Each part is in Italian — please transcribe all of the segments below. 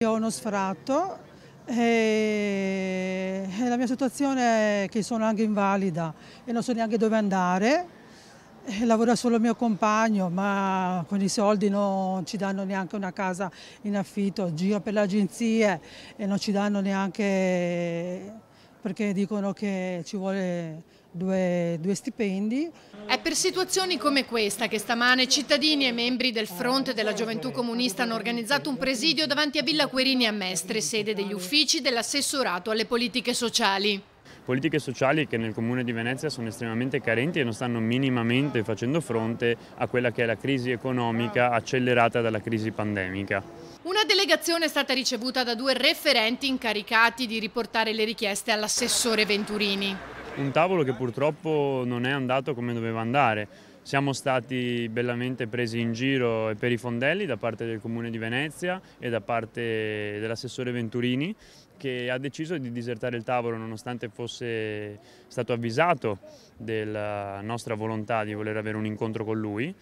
Io ho uno sfratto e la mia situazione è che sono anche invalida e non so neanche dove andare. Lavora solo mio compagno, ma con i soldi non ci danno neanche una casa in affitto. Giro per le agenzie e non ci danno neanche perché dicono che ci vuole due, due, stipendi. È per situazioni come questa che stamane cittadini e membri del fronte della gioventù comunista hanno organizzato un presidio davanti a Villa Querini a Mestre, sede degli uffici dell'assessorato alle politiche sociali politiche sociali che nel comune di Venezia sono estremamente carenti e non stanno minimamente facendo fronte a quella che è la crisi economica accelerata dalla crisi pandemica. Una delegazione è stata ricevuta da due referenti incaricati di riportare le richieste all'assessore Venturini un tavolo che purtroppo non è andato come doveva andare. Siamo stati bellamente presi in giro per i fondelli da parte del Comune di Venezia e da parte dell'assessore Venturini che ha deciso di disertare il tavolo nonostante fosse stato avvisato della nostra volontà di voler avere un incontro con lui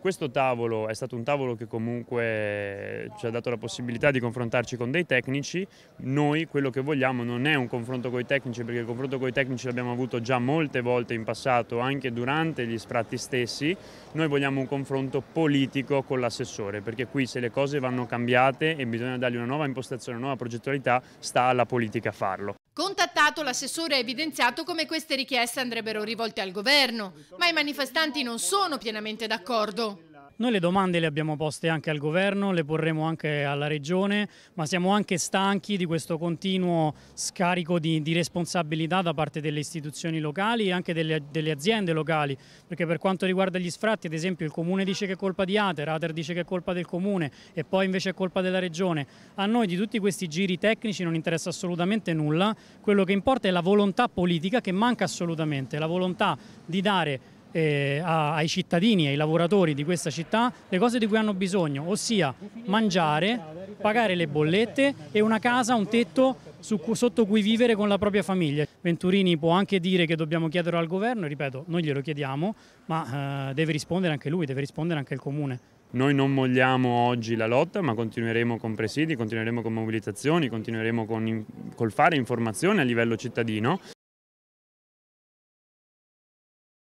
questo tavolo è stato un tavolo che comunque eh, ci ha dato la possibilità di confrontarci con dei tecnici, noi quello che vogliamo non è un confronto con i tecnici perché il confronto con i tecnici l'abbiamo avuto già molte volte in passato, anche durante gli sfratti stessi, noi vogliamo un confronto politico con l'assessore perché qui se le cose vanno cambiate e bisogna dargli una nuova impostazione, una nuova progettualità, sta alla politica farlo. Contattato l'assessore ha evidenziato come queste richieste andrebbero rivolte al governo, ma i manifestanti non sono pienamente d'accordo. Noi le domande le abbiamo poste anche al governo, le porremo anche alla regione, ma siamo anche stanchi di questo continuo scarico di, di responsabilità da parte delle istituzioni locali e anche delle, delle, aziende locali, perché per quanto riguarda gli sfratti, ad esempio il comune dice che è colpa di Ater, Ater dice che è colpa del comune e poi invece è colpa della regione. A noi di tutti questi giri tecnici non interessa assolutamente nulla, quello che importa è la volontà politica che manca assolutamente, la volontà di dare eh, ai cittadini, ai lavoratori di questa città le cose di cui hanno bisogno, ossia mangiare, pagare le bollette e una casa, un tetto su, sotto cui vivere con la propria famiglia. Venturini può anche dire che dobbiamo chiederlo al governo, ripeto, noi glielo chiediamo, ma eh, deve rispondere anche lui, deve rispondere anche il comune. Noi non mogliamo oggi la lotta, ma continueremo con presidi, continueremo con mobilitazioni, continueremo con, col fare informazione a livello cittadino.